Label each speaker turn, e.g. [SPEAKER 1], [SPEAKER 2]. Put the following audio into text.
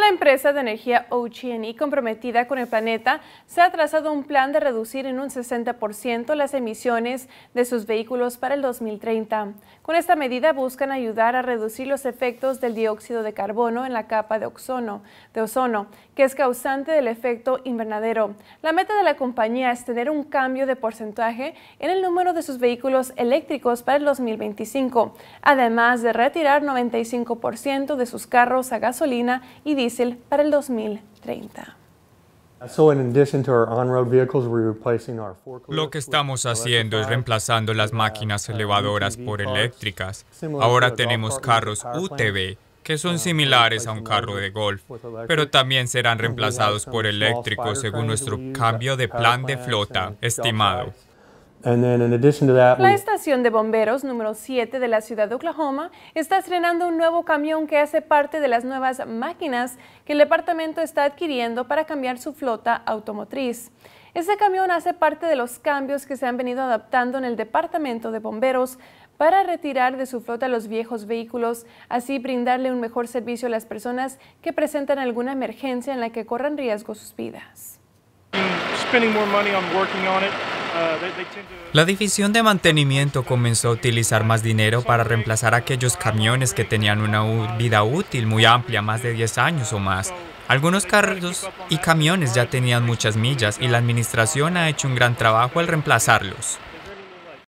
[SPEAKER 1] La empresa de energía OG&E, comprometida con el planeta, se ha trazado un plan de reducir en un 60% las emisiones de sus vehículos para el 2030. Con esta medida buscan ayudar a reducir los efectos del dióxido de carbono en la capa de ozono, de ozono que es causante del efecto invernadero. La meta de la compañía es tener un cambio de porcentaje en el número de sus vehículos eléctricos para el 2025, además de retirar 95% de sus carros a gasolina y para el 2030.
[SPEAKER 2] Lo que estamos haciendo es reemplazando las uh, máquinas uh, elevadoras e por eléctricas. Ahora tenemos carros UTV, que son uh, similares a un carro de golf, pero también serán reemplazados por eléctricos según nuestro cambio de plan de flota estimado la
[SPEAKER 1] estación de bomberos número 7 de la ciudad de Oklahoma está estrenando un nuevo camión que hace parte de las nuevas máquinas que el departamento está adquiriendo para cambiar su flota automotriz. Este camión hace parte de los cambios que se han venido adaptando en el departamento de bomberos para retirar de su flota los viejos vehículos, así brindarle un mejor servicio a las personas que presentan alguna emergencia en la que corran riesgo sus vidas.
[SPEAKER 2] La división de mantenimiento comenzó a utilizar más dinero para reemplazar aquellos camiones que tenían una vida útil muy amplia, más de 10 años o más. Algunos carros y camiones ya tenían muchas millas y la administración ha hecho un gran trabajo al reemplazarlos.